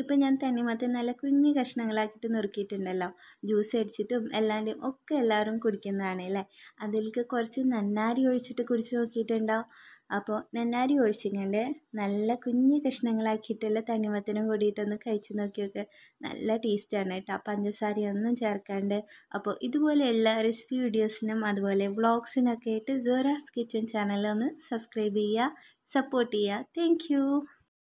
ഇപ്പം ഞാൻ തണ്ണിമത്തൻ നല്ല കുഞ്ഞു കഷ്ണങ്ങളാക്കിയിട്ട് നുറുക്കിയിട്ടുണ്ടല്ലോ ജ്യൂസ് അടിച്ചിട്ടും എല്ലാണ്ടും ഒക്കെ എല്ലാവരും കുടിക്കുന്നതാണ് അല്ലേ അതിലേക്ക് കുറച്ച് നന്നാരി ഒഴിച്ചിട്ട് കുടിച്ച് നോക്കിയിട്ടുണ്ടോ അപ്പോൾ നന്നാരി ഒഴിച്ചിട്ടുണ്ട് നല്ല കുഞ്ഞു കഷ്ണങ്ങളാക്കിയിട്ടുള്ള തണ്ണിമത്തനും കൂടിയിട്ടൊന്ന് കഴിച്ച് നോക്കിയൊക്കെ നല്ല ടേസ്റ്റാണ് കേട്ടോ പഞ്ചസാരയൊന്നും ചേർക്കാണ്ട് അപ്പോൾ ഇതുപോലെയുള്ള റെസിപ്പി വീഡിയോസിനും അതുപോലെ വ്ളോഗ്സിനൊക്കെ ആയിട്ട് സോറാസ് കിച്ചൻ ചാനലൊന്ന് സബ്സ്ക്രൈബ് ചെയ്യുക സപ്പോർട്ട് ചെയ്യുക താങ്ക്